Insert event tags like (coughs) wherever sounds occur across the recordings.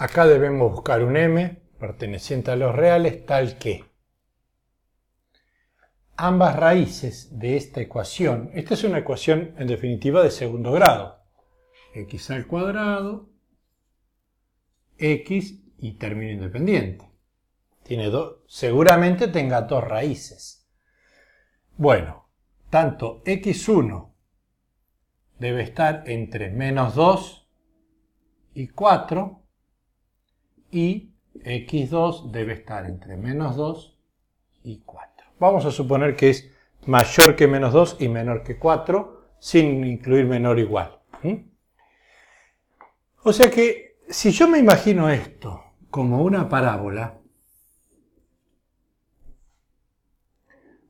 Acá debemos buscar un m perteneciente a los reales tal que ambas raíces de esta ecuación, esta es una ecuación en definitiva de segundo grado, x al cuadrado, x y término independiente. Tiene dos, seguramente tenga dos raíces. Bueno, tanto x1 debe estar entre menos 2 y 4, y x2 debe estar entre menos 2 y 4. Vamos a suponer que es mayor que menos 2 y menor que 4, sin incluir menor igual. O sea que si yo me imagino esto como una parábola,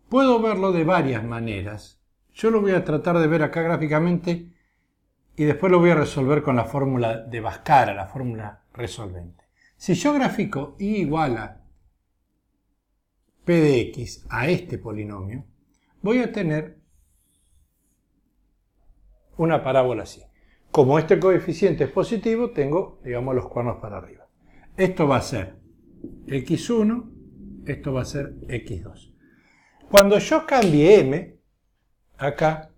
puedo verlo de varias maneras. Yo lo voy a tratar de ver acá gráficamente y después lo voy a resolver con la fórmula de Bascara, la fórmula resolvente. Si yo grafico y igual a p de x a este polinomio, voy a tener una parábola así. Como este coeficiente es positivo, tengo, digamos, los cuernos para arriba. Esto va a ser x1, esto va a ser x2. Cuando yo cambie m, acá,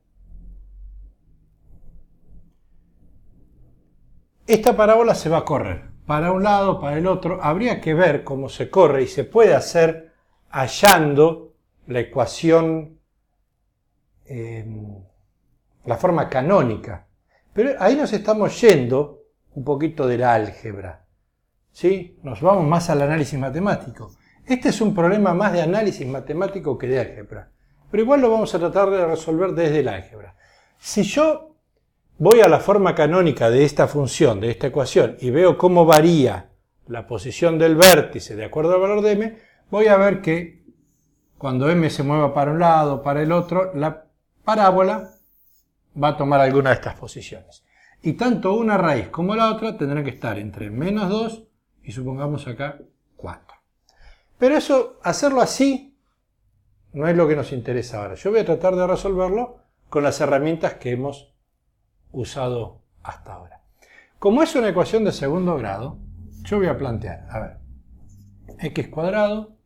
esta parábola se va a correr para un lado, para el otro. Habría que ver cómo se corre y se puede hacer hallando la ecuación, em, la forma canónica. Pero ahí nos estamos yendo un poquito de la álgebra. ¿sí? Nos vamos más al análisis matemático. Este es un problema más de análisis matemático que de álgebra. Pero igual lo vamos a tratar de resolver desde el álgebra. Si yo voy a la forma canónica de esta función, de esta ecuación, y veo cómo varía la posición del vértice de acuerdo al valor de m, voy a ver que cuando m se mueva para un lado, para el otro, la parábola va a tomar alguna de estas posiciones. Y tanto una raíz como la otra tendrán que estar entre menos 2 y supongamos acá 4. Pero eso, hacerlo así, no es lo que nos interesa ahora. Yo voy a tratar de resolverlo con las herramientas que hemos usado hasta ahora. Como es una ecuación de segundo grado, yo voy a plantear, a ver, x cuadrado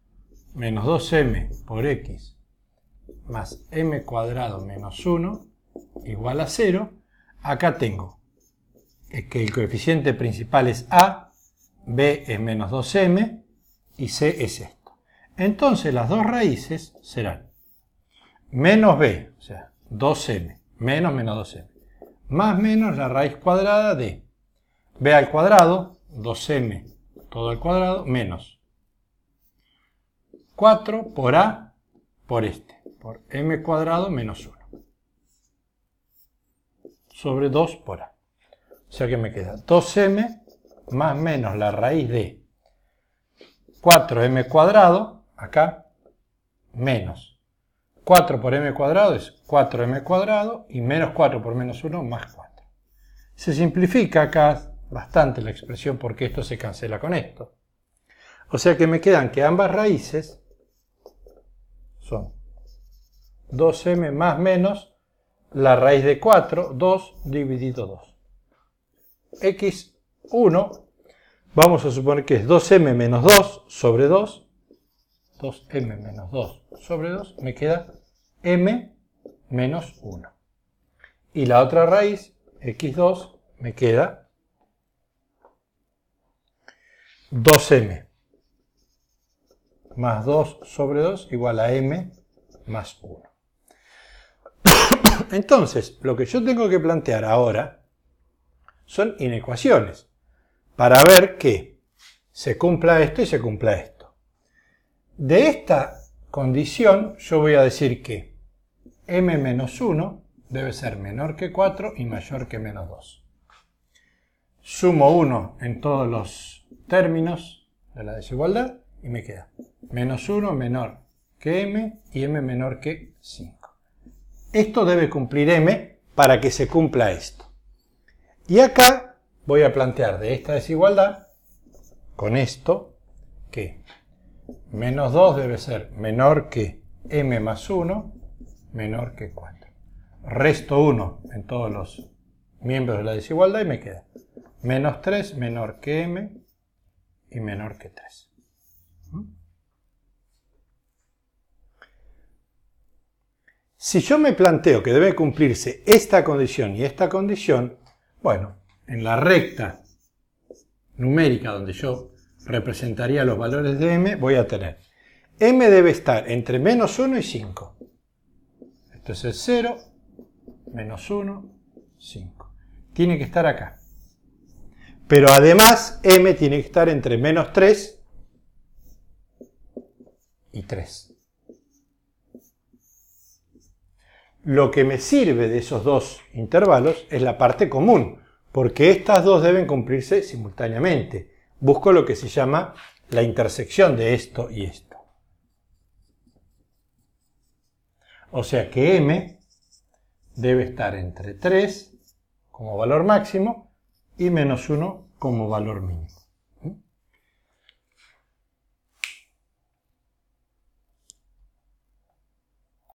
menos 2m por x más m cuadrado menos 1 igual a 0. Acá tengo que el coeficiente principal es a, b es menos 2m y c es esto. Entonces las dos raíces serán menos b, o sea, 2m, menos menos 2m, más menos la raíz cuadrada de b al cuadrado, 2m todo al cuadrado, menos 4 por a por este, por m cuadrado menos 1, sobre 2 por a. O sea que me queda 2m más menos la raíz de 4m cuadrado, acá, menos 4 por m cuadrado es 4m cuadrado y menos 4 por menos 1 más 4. Se simplifica acá bastante la expresión porque esto se cancela con esto. O sea que me quedan que ambas raíces son 2m más menos la raíz de 4, 2 dividido 2. x1, vamos a suponer que es 2m menos 2 sobre 2 2m menos 2 sobre 2 me queda m menos 1. Y la otra raíz, x2, me queda 2m más 2 sobre 2 igual a m más 1. (coughs) Entonces, lo que yo tengo que plantear ahora son inecuaciones para ver que se cumpla esto y se cumpla esto. De esta condición yo voy a decir que m menos 1 debe ser menor que 4 y mayor que menos 2. Sumo 1 en todos los términos de la desigualdad y me queda menos 1 menor que m y m menor que 5. Esto debe cumplir m para que se cumpla esto. Y acá voy a plantear de esta desigualdad con esto que menos 2 debe ser menor que m más 1, menor que 4. Resto 1 en todos los miembros de la desigualdad y me queda menos 3 menor que m y menor que 3. ¿Mm? Si yo me planteo que debe cumplirse esta condición y esta condición, bueno, en la recta numérica donde yo representaría los valores de m, voy a tener m debe estar entre menos 1 y 5. Entonces 0, menos 1, 5. Tiene que estar acá. Pero además m tiene que estar entre menos 3 y 3. Lo que me sirve de esos dos intervalos es la parte común, porque estas dos deben cumplirse simultáneamente busco lo que se llama la intersección de esto y esto. O sea que m debe estar entre 3 como valor máximo y menos 1 como valor mínimo.